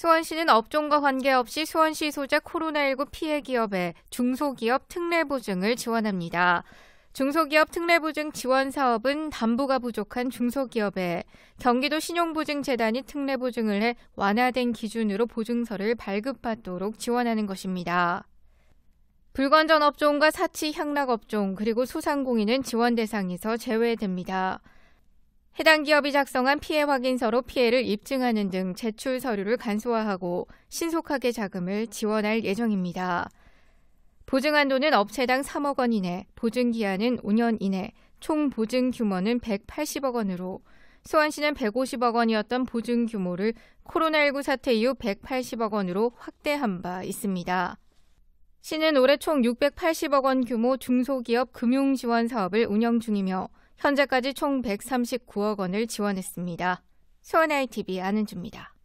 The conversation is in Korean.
수원시는 업종과 관계없이 수원시 소재 코로나19 피해 기업에 중소기업 특례 보증을 지원합니다. 중소기업 특례보증 지원 사업은 담보가 부족한 중소기업에 경기도 신용보증재단이 특례보증을 해 완화된 기준으로 보증서를 발급받도록 지원하는 것입니다. 불건전 업종과 사치 향락 업종 그리고 소상공인은 지원 대상에서 제외됩니다. 해당 기업이 작성한 피해 확인서로 피해를 입증하는 등 제출 서류를 간소화하고 신속하게 자금을 지원할 예정입니다. 보증 한도는 업체당 3억 원 이내, 보증 기한은 5년 이내, 총 보증 규모는 180억 원으로 수원시는 150억 원이었던 보증 규모를 코로나19 사태 이후 180억 원으로 확대한 바 있습니다. 시는 올해 총 680억 원 규모 중소기업 금융지원 사업을 운영 중이며 현재까지 총 139억 원을 지원했습니다. 소원아이TV 안은주입니다.